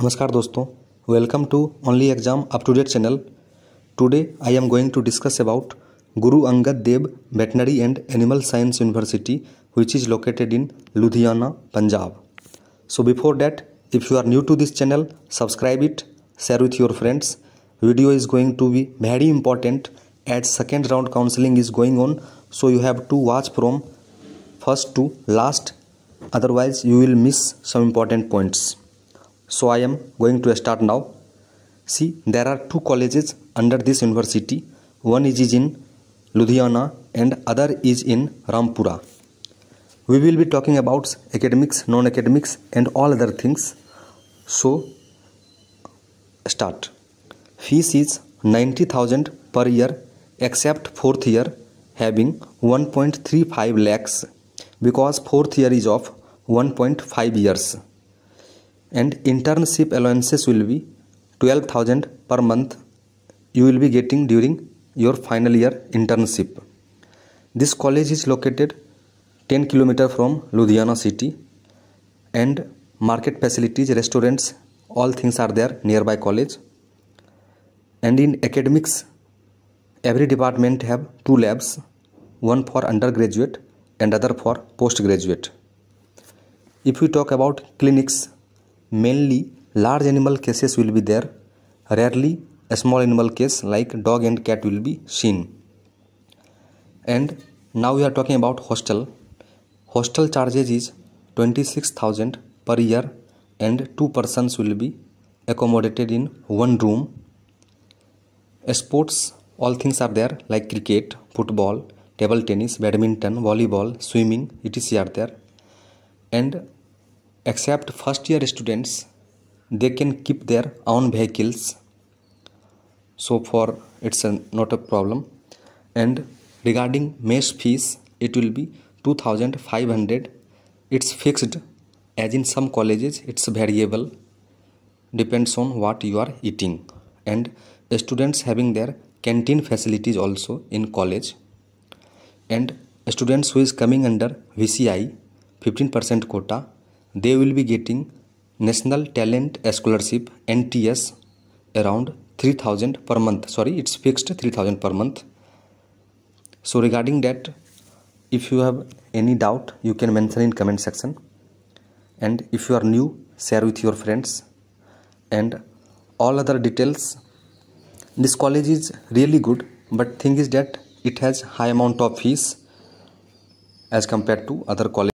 नमस्कार दोस्तों welcome to only exam up to date channel today I am going to discuss about Guru Angad Dev veterinary and animal science university which is located in Ludhiana Punjab so before that if you are new to this channel subscribe it share with your friends video is going to be very important at second round counselling is going on so you have to watch from first to last otherwise you will miss some important points so I am going to start now see there are two colleges under this university one is in Ludhiana and other is in Rampura we will be talking about academics non-academics and all other things so start fees is 90000 per year except fourth year having 1.35 lakhs because fourth year is of 1.5 years and internship allowances will be 12000 per month you will be getting during your final year internship this college is located 10 km from ludhiana city and market facilities restaurants all things are there nearby college and in academics every department have two labs one for undergraduate and other for postgraduate if we talk about clinics Mainly, large animal cases will be there. Rarely, a small animal case like dog and cat will be seen. And now we are talking about hostel. Hostel charges is 26,000 per year and two persons will be accommodated in one room. Sports, all things are there like cricket, football, table tennis, badminton, volleyball, swimming, etc. are there. And except first year students they can keep their own vehicles so for it's a, not a problem and regarding mess fees it will be 2500 it's fixed as in some colleges it's variable depends on what you are eating and students having their canteen facilities also in college and students who is coming under vci 15% quota they will be getting National Talent Scholarship NTS around 3000 per month. Sorry, it's fixed 3000 per month. So regarding that, if you have any doubt, you can mention in comment section. And if you are new, share with your friends. And all other details. This college is really good, but thing is that it has high amount of fees as compared to other colleges.